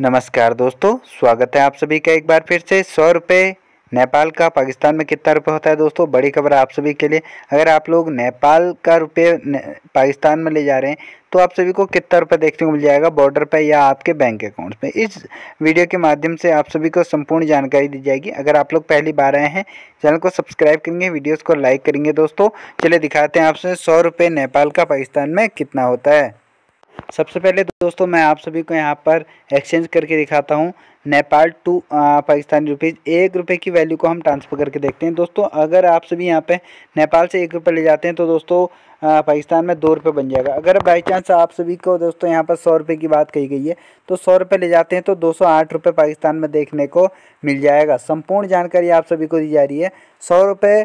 नमस्कार दोस्तों स्वागत है आप सभी का एक बार फिर से सौ रुपये नेपाल का पाकिस्तान में कितना रुपये होता है दोस्तों बड़ी खबर आप सभी के लिए अगर आप लोग नेपाल का रुपये पाकिस्तान में ले जा रहे हैं तो आप सभी को कितना रुपये देखने को मिल जाएगा बॉर्डर पर या आपके बैंक अकाउंट में इस वीडियो के माध्यम से आप सभी को संपूर्ण जानकारी दी जाएगी अगर आप लोग पहली बार आए हैं चैनल को सब्सक्राइब करेंगे वीडियोज़ को लाइक करेंगे दोस्तों चलिए दिखाते हैं आपसे सौ रुपये नेपाल का पाकिस्तान में कितना होता है सबसे पहले दोस्तों मैं आप सभी को यहाँ पर एक्सचेंज करके दिखाता हूँ नेपाल टू पाकिस्तानी रुपीज़ एक रुपये की वैल्यू को हम ट्रांसफ़र करके देखते हैं दोस्तों अगर आप सभी यहाँ पे नेपाल से एक रुपये ले जाते हैं तो दोस्तों पाकिस्तान में दो रुपये बन जाएगा अगर बाई चांस आप सभी को दोस्तों यहाँ पर सौ रुपये की बात कही गई है तो सौ रुपये ले जाते हैं तो दो सौ आठ रुपये पाकिस्तान में देखने को मिल जाएगा संपूर्ण जानकारी आप सभी को दी जा रही है सौ रुपये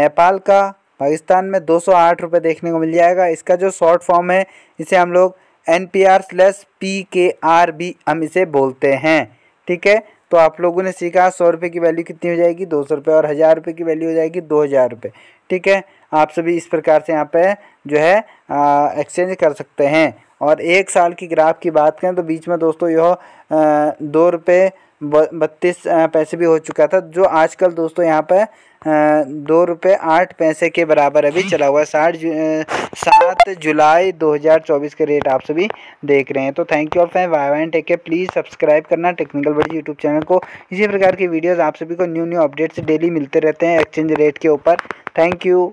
नेपाल का पाकिस्तान में दो सौ आठ रुपये देखने को मिल जाएगा इसका जो शॉर्ट फॉर्म है इसे हम लोग N P R slash P K R भी हम इसे बोलते हैं ठीक है तो आप लोगों ने सीखा सौ रुपये की वैल्यू कितनी हो जाएगी दो सौ रुपये और हज़ार रुपये की वैल्यू हो जाएगी दो हज़ार रुपये ठीक है आप सभी इस प्रकार से यहाँ पे जो है एक्सचेंज कर सकते हैं और एक साल की ग्राफ की बात करें तो बीच में दोस्तों यह दो रुपये बत्तीस पैसे भी हो चुका था जो आजकल दोस्तों यहाँ पर दो रुपये आठ पैसे के बराबर अभी चला हुआ है साठ सात जुलाई 2024 के रेट आप सभी देख रहे हैं तो thank you all fan Y wine tech के प्लीज़ सब्सक्राइब करना टेक्निकल बड़ी यूट्यूब चैनल को इसी प्रकार की वीडियोस आप सभी को न्यू न्यू अपडेट्स डेली मिलते रहते हैं एक्सचेंज रेट के ऊपर थैंक यू